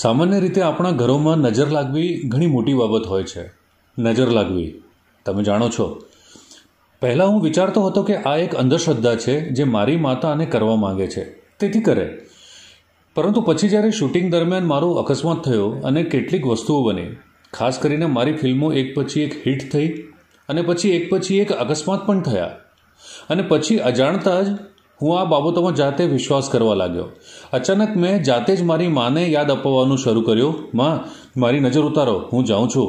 સામાન્ય રીતે આપણા ઘરોમાં નજર લાગવી ઘણી મોટી બાબત હોય છે નજર લાગવી તમે જાણો છો પહેલાં હું વિચારતો હતો કે આ એક અંધશ્રદ્ધા છે જે મારી માતા આને કરવા માગે છે તેથી કરે પરંતુ પછી જ્યારે શૂટિંગ દરમિયાન મારો અકસ્માત થયો અને કેટલીક વસ્તુઓ બની ખાસ કરીને મારી ફિલ્મો એક પછી એક હિટ થઈ અને પછી એક પછી એક અકસ્માત પણ થયા અને પછી અજાણતા જ હું આ બાબતોમાં જાતે વિશ્વાસ કરવા લાગ્યો અચાનક મેં જાતે જ મારી માને યાદ અપાવવાનું શરૂ કર્યું માં મારી નજર ઉતારો હું જાઉં છું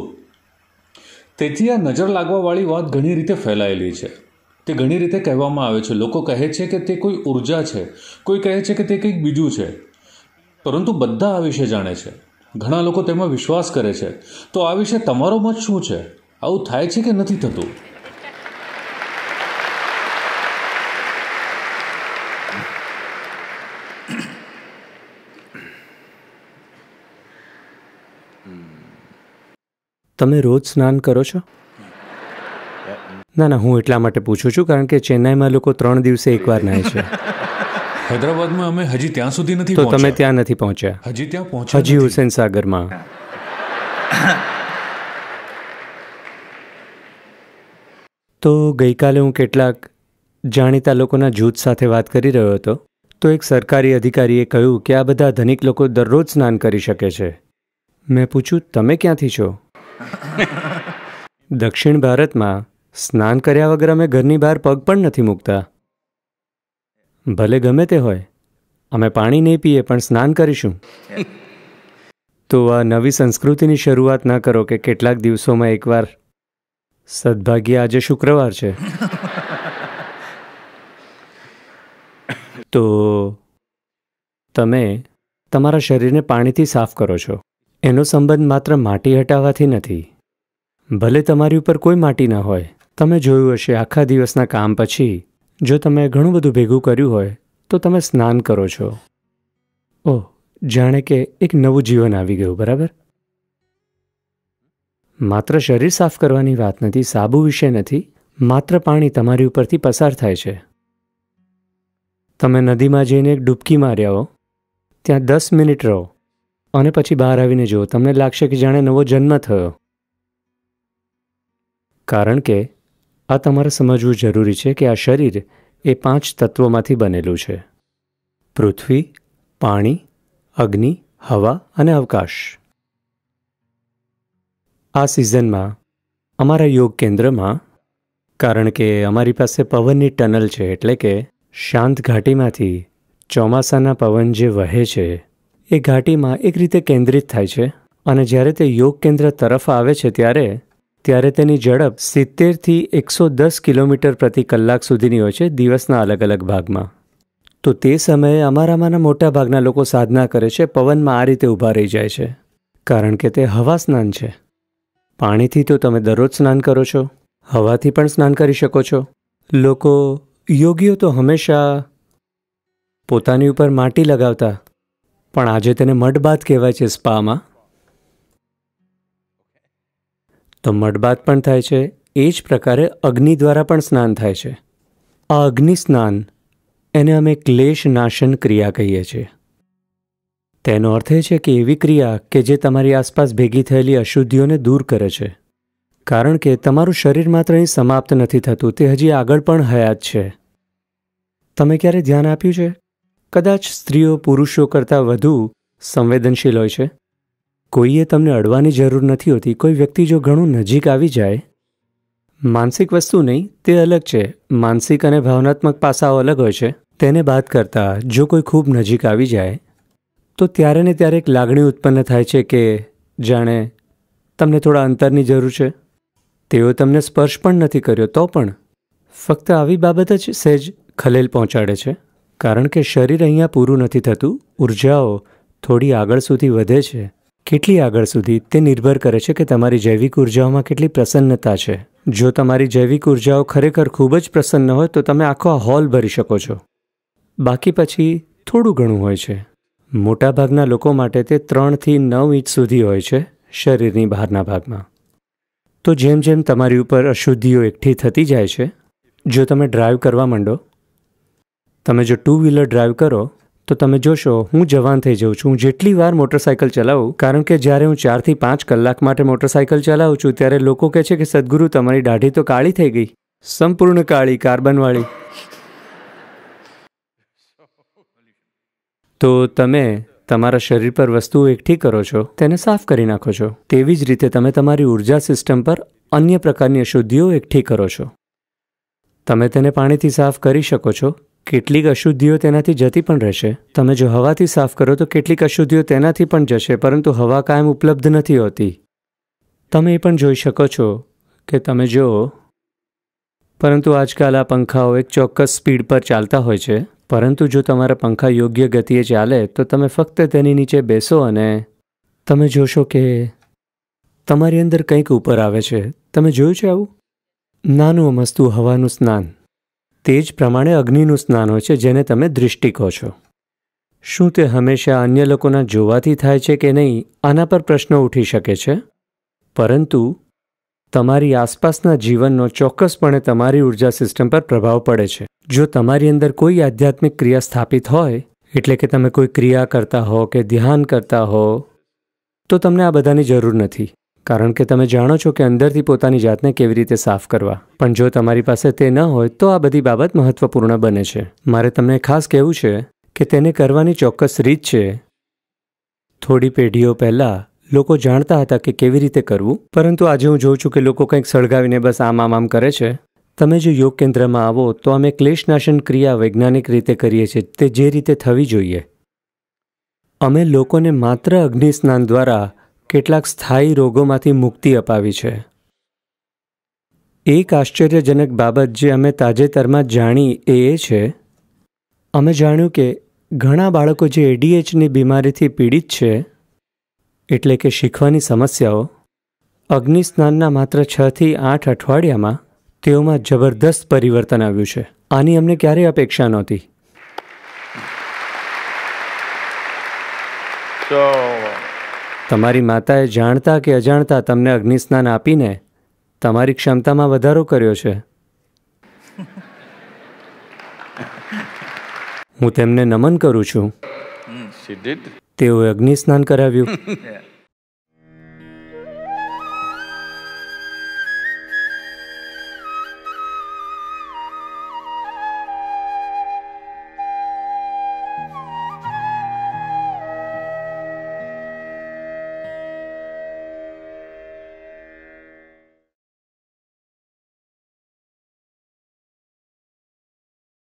તેથી આ નજર લાગવાવાળી વાત ઘણી રીતે ફેલાયેલી છે તે ઘણી રીતે કહેવામાં આવે છે લોકો કહે છે કે તે કોઈ ઉર્જા છે કોઈ કહે છે કે તે કંઈક બીજું છે પરંતુ બધા આ વિશે જાણે છે ઘણા લોકો તેમાં વિશ્વાસ કરે છે તો આ વિશે તમારો મત શું છે આવું થાય છે કે નથી થતું તમે રોજ સ્નાન કરો છો ના ના હું એટલા માટે પૂછું છું કારણ કે ચેન્નાઈમાં લોકો ત્રણ દિવસે એકવાર નાય છે હૈદરાબાદમાં અમે હજી ત્યાં સુધી નથી તો તમે ત્યાં નથી પહોંચ્યા હજી ત્યાં પહોંચ્યા હજી હુસેન સાગરમાં તો ગઈકાલે હું કેટલાક જાણીતા લોકોના જૂથ સાથે વાત કરી રહ્યો હતો તો એક સરકારી અધિકારીએ કહ્યું કે આ બધા ધનિક લોકો દરરોજ સ્નાન કરી શકે છે મેં પૂછ્યું તમે ક્યાંથી છો દક્ષિણ ભારતમાં સ્નાન કર્યા વગર અમે ઘરની બહાર પગ પણ નથી મૂકતા ભલે ગમે તે હોય અમે પાણી નહીં પીએ પણ સ્નાન કરીશું તો આ નવી સંસ્કૃતિની શરૂઆત ના કરો કે કેટલાક દિવસોમાં એકવાર સદભાગ્ય આજે શુક્રવાર છે તો તમે તમારા શરીરને પાણીથી સાફ કરો છો એનો સંબંધ માત્ર માટી હટાવવાથી નથી ભલે તમારી ઉપર કોઈ માટી ન હોય તમે જોયું હશે આખા દિવસના કામ પછી જો તમે ઘણું બધું ભેગું કર્યું હોય તો તમે સ્નાન કરો છો ઓહ જાણે કે એક નવું જીવન આવી ગયું બરાબર માત્ર શરીર સાફ કરવાની વાત નથી સાબુ વિશે નથી માત્ર પાણી તમારી ઉપરથી પસાર થાય છે તમે નદીમાં જઈને એક ડૂબકી માર્યા હો ત્યાં દસ મિનિટ રહો અને પછી બહાર આવીને જુઓ તમને લાગશે કે જાણે નવો જન્મ થયો કારણ કે આ તમારે સમજવું જરૂરી છે કે આ શરીર એ પાંચ તત્વોમાંથી બનેલું છે પૃથ્વી પાણી અગ્નિ હવા અને અવકાશ આ સિઝનમાં અમારા યોગ કેન્દ્રમાં કારણ કે અમારી પાસે પવનની ટનલ છે એટલે કે શાંત ઘાટીમાંથી ચોમાસાના પવન જે વહે છે એ ઘાટીમાં એક રીતે કેન્દ્રિત થાય છે અને જ્યારે તે યોગ કેન્દ્ર તરફ આવે છે ત્યારે ત્યારે તેની ઝડપ સિત્તેરથી એકસો દસ કિલોમીટર પ્રતિ કલાક સુધીની હોય છે દિવસના અલગ અલગ ભાગમાં તો તે સમયે અમારામાંના મોટાભાગના લોકો સાધના કરે છે પવનમાં આ રીતે ઊભા રહી જાય છે કારણ કે તે હવા સ્નાન છે પાણીથી તો તમે દરરોજ સ્નાન કરો છો હવાથી પણ સ્નાન કરી શકો છો લોકો યોગીઓ તો હંમેશા પોતાની ઉપર માટી લગાવતા પણ આજે તેને મઢબાત કહેવાય છે સ્પામાં તો મઢબાત પણ થાય છે એ જ પ્રકારે અગ્નિ દ્વારા પણ સ્નાન થાય છે આ અગ્નિ સ્નાન એને અમે ક્લેશ નાશન ક્રિયા કહીએ છીએ તેનો અર્થ એ છે કે એવી ક્રિયા કે જે તમારી આસપાસ ભેગી થયેલી અશુદ્ધિઓને દૂર કરે છે કારણ કે તમારું શરીર માત્ર અહીં સમાપ્ત નથી થતું તે હજી આગળ પણ હયાત છે તમે ક્યારે ધ્યાન આપ્યું છે કદાચ સ્ત્રીઓ પુરુષો કરતાં વધુ સંવેદનશીલ હોય છે કોઈએ તમને અડવાની જરૂર નથી હોતી કોઈ વ્યક્તિ જો ઘણું નજીક આવી જાય માનસિક વસ્તુ નહીં તે અલગ છે માનસિક અને ભાવનાત્મક પાસાઓ અલગ હોય છે તેને બાદ કરતાં જો કોઈ ખૂબ નજીક આવી જાય તો ત્યારે ને ત્યારે એક લાગણી ઉત્પન્ન થાય છે કે જાણે તમને થોડા અંતરની જરૂર છે તેઓ તમને સ્પર્શ પણ નથી કર્યો તો પણ ફક્ત આવી બાબત જ સહેજ ખલેલ પહોંચાડે છે કારણ કે શરીર અહીંયા પૂરું નથી થતું ઉર્જાઓ થોડી આગળ સુધી વધે છે કેટલી આગળ સુધી તે નિર્ભર કરે છે કે તમારી જૈવિક ઉર્જાઓમાં કેટલી પ્રસન્નતા છે જો તમારી જૈવિક ઉર્જાઓ ખરેખર ખૂબ જ પ્રસન્ન હોય તો તમે આખો હોલ ભરી શકો છો બાકી પછી થોડું ઘણું હોય છે મોટાભાગના લોકો માટે તે ત્રણથી નવ ઇંચ સુધી હોય છે શરીરની બહારના ભાગમાં તો જેમ જેમ તમારી ઉપર અશુદ્ધિઓ એકઠી થતી જાય છે જો તમે ડ્રાઈવ કરવા માંડો તમે જો ટુ વ્હીલર ડ્રાઈવ કરો તો તમે જોશો હું જવાન થઈ જાઉં છું જેટલી વાર મોટરસાઇકલ ચલાવું કારણ કે જ્યારે હું ચારથી પાંચ કલાક માટે મોટરસાયકલ ચલાવું છું ત્યારે લોકો કહે છે કે સદગુરુ તમારી દાઢી તો કાળી થઈ ગઈ સંપૂર્ણ કાળી કાર્બનવાળી તો તમે તમારા શરીર પર વસ્તુઓ એકઠી કરો છો તેને સાફ કરી નાખો છો તેવી જ રીતે તમે તમારી ઉર્જા સિસ્ટમ પર અન્ય પ્રકારની અશુદ્ધિઓ એકઠી કરો છો તમે તેને પાણીથી સાફ કરી શકો છો કેટલીક અશુદ્ધિઓ તેનાથી જતી પણ રહેશે તમે જો હવાથી સાફ કરો તો કેટલીક અશુદ્ધિઓ તેનાથી પણ જશે પરંતુ હવા કાયમ ઉપલબ્ધ નથી હોતી તમે એ પણ જોઈ શકો છો કે તમે જો પરંતુ આજકાલ આ પંખાઓ એક ચોક્કસ સ્પીડ પર ચાલતા હોય છે પરંતુ જો તમારા પંખા યોગ્ય ગતિએ ચાલે તો તમે ફક્ત તેની નીચે બેસો અને તમે જોશો કે તમારી અંદર કંઈક ઉપર આવે છે તમે જોયું છે આવું નાનું અમસ્તું હવાનું સ્નાન તે જ પ્રમાણે અગ્નિનું સ્નાન હોય છે જેને તમે દૃષ્ટિ કહો છો શું તે હંમેશા અન્ય લોકોના જોવાથી થાય છે કે નહીં આના પર પ્રશ્નો ઉઠી શકે છે પરંતુ તમારી આસપાસના જીવનનો ચોક્કસપણે તમારી ઊર્જા સિસ્ટમ પર પ્રભાવ પડે છે જો તમારી અંદર કોઈ આધ્યાત્મિક ક્રિયા સ્થાપિત હોય એટલે કે તમે કોઈ ક્રિયા કરતા હો કે ધ્યાન કરતા હો તો તમને આ બધાની જરૂર નથી કારણ કે તમે જાણો છો કે અંદરથી પોતાની જાતને કેવી રીતે સાફ કરવા પણ જો તમારી પાસે તે ન હોય તો આ બધી બાબત મહત્વપૂર્ણ બને છે મારે તમને ખાસ કહેવું છે કે તેને કરવાની ચોક્કસ રીત છે થોડી પેઢીઓ પહેલાં લોકો જાણતા હતા કે કેવી રીતે કરવું પરંતુ આજે હું જોઉં છું કે લોકો કંઈક સળગાવીને બસ આમ આમ આમ કરે છે તમે જો યોગ કેન્દ્રમાં આવો તો અમે ક્લેશનાશન ક્રિયા વૈજ્ઞાનિક રીતે કરીએ છીએ તે જે રીતે થવી જોઈએ અમે લોકોને માત્ર અગ્નિ સ્નાન દ્વારા કેટલાક સ્થાયી રોગોમાંથી મુક્તિ અપાવી છે એક આશ્ચર્યજનક બાબત જે અમે તાજેતરમાં જાણી એ એ છે અમે જાણ્યું કે ઘણા બાળકો જે એડીએચની બીમારીથી પીડિત છે એટલે કે શીખવાની સમસ્યાઓ અગ્નિસ્નાનના સ્નાનના માત્ર છથી આઠ અઠવાડિયામાં તેઓમાં જબરદસ્ત પરિવર્તન આવ્યું છે આની અમને ક્યારેય અપેક્ષા નહોતી So, તમારી માતાએ જાણતા કે અજાણતા તમને અગ્નિસ્નાન આપીને તમારી ક્ષમતામાં વધારો કર્યો છે હું તેમને નમન કરું છું તેઓએ અગ્નિસ્નાન કરાવ્યું